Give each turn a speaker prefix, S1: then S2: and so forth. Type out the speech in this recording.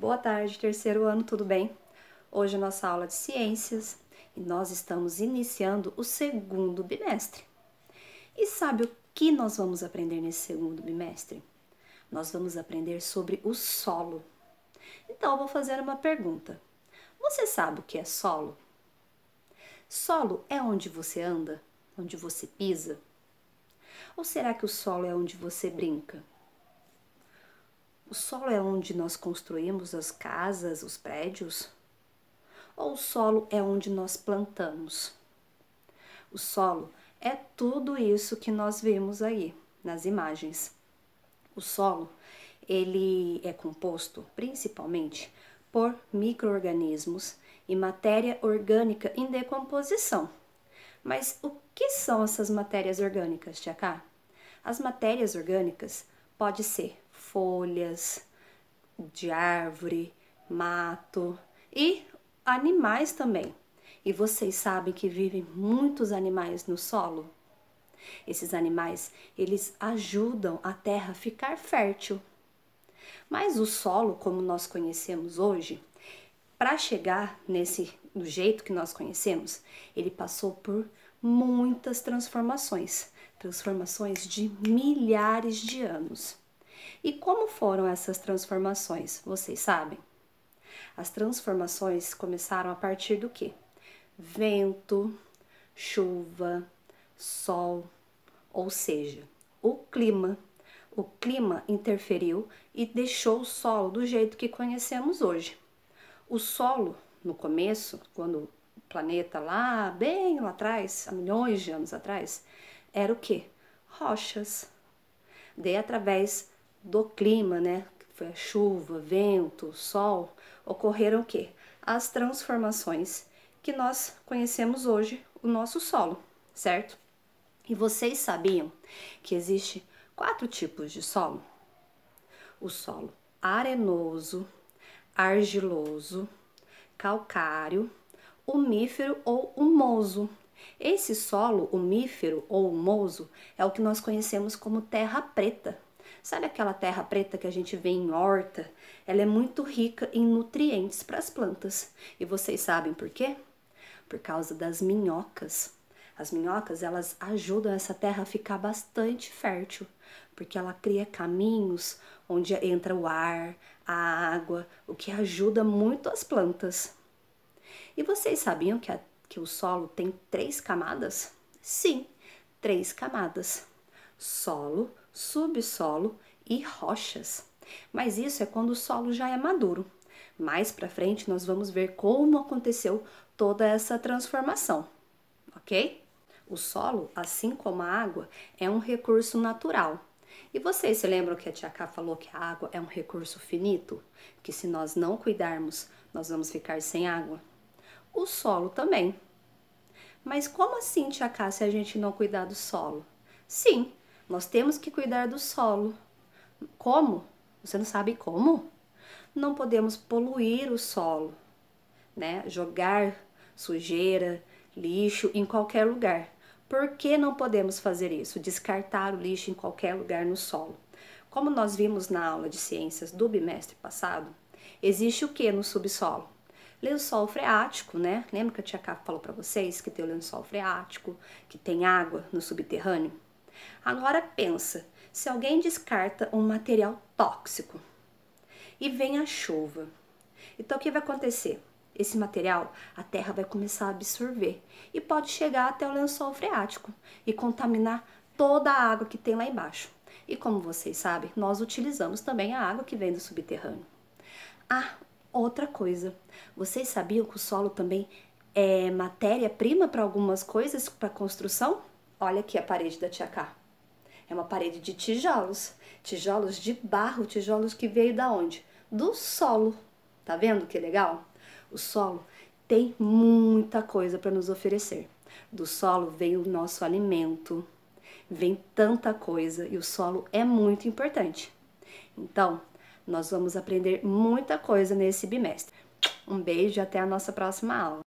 S1: Boa tarde, terceiro ano, tudo bem? Hoje é nossa aula de ciências e nós estamos iniciando o segundo bimestre. E sabe o que nós vamos aprender nesse segundo bimestre? Nós vamos aprender sobre o solo. Então, eu vou fazer uma pergunta. Você sabe o que é solo? Solo é onde você anda? Onde você pisa? Ou será que o solo é onde você brinca? O solo é onde nós construímos as casas, os prédios? Ou o solo é onde nós plantamos? O solo é tudo isso que nós vimos aí nas imagens. O solo, ele é composto principalmente por microorganismos e matéria orgânica em decomposição. Mas o que são essas matérias orgânicas, Tiaká? As matérias orgânicas pode ser folhas de árvore, mato e animais também. E vocês sabem que vivem muitos animais no solo? Esses animais, eles ajudam a terra a ficar fértil. Mas o solo, como nós conhecemos hoje, para chegar nesse do jeito que nós conhecemos, ele passou por muitas transformações, transformações de milhares de anos. E como foram essas transformações? Vocês sabem? As transformações começaram a partir do que? Vento, chuva, sol, ou seja, o clima. O clima interferiu e deixou o solo do jeito que conhecemos hoje. O solo, no começo, quando o planeta lá, bem lá atrás, há milhões de anos atrás, era o que? Rochas. Daí, através do clima, né? Foi chuva, vento, sol, ocorreram o quê? As transformações que nós conhecemos hoje o nosso solo, certo? E vocês sabiam que existe quatro tipos de solo? O solo arenoso, argiloso, calcário, umífero ou humoso. Esse solo umífero ou humoso é o que nós conhecemos como terra preta. Sabe aquela terra preta que a gente vê em horta? Ela é muito rica em nutrientes para as plantas. E vocês sabem por quê? Por causa das minhocas. As minhocas, elas ajudam essa terra a ficar bastante fértil, porque ela cria caminhos onde entra o ar, a água, o que ajuda muito as plantas. E vocês sabiam que, a, que o solo tem três camadas? Sim, três camadas: solo, subsolo e rochas. Mas isso é quando o solo já é maduro. Mais para frente nós vamos ver como aconteceu toda essa transformação, ok? O solo, assim como a água, é um recurso natural. E vocês se lembram que a Tia K falou que a água é um recurso finito? Que se nós não cuidarmos, nós vamos ficar sem água? O solo também. Mas como assim, Tia K, se a gente não cuidar do solo? Sim, nós temos que cuidar do solo. Como? Você não sabe como? Não podemos poluir o solo, né? Jogar sujeira, lixo em qualquer lugar. Por que não podemos fazer isso? Descartar o lixo em qualquer lugar no solo. Como nós vimos na aula de ciências do bimestre passado, existe o que no subsolo? Lençol freático, né? Lembra que a Tia Cá falou para vocês que tem o lençol freático, que tem água no subterrâneo? Agora pensa, se alguém descarta um material tóxico e vem a chuva, então o que vai acontecer? Esse material a terra vai começar a absorver e pode chegar até o lençol freático e contaminar toda a água que tem lá embaixo. E como vocês sabem, nós utilizamos também a água que vem do subterrâneo. Ah, outra coisa. Vocês sabiam que o solo também é matéria-prima para algumas coisas, para construção? Olha aqui a parede da Tia é uma parede de tijolos, tijolos de barro, tijolos que veio da onde? Do solo. Tá vendo que legal? O solo tem muita coisa para nos oferecer. Do solo vem o nosso alimento, vem tanta coisa e o solo é muito importante. Então, nós vamos aprender muita coisa nesse bimestre. Um beijo e até a nossa próxima aula.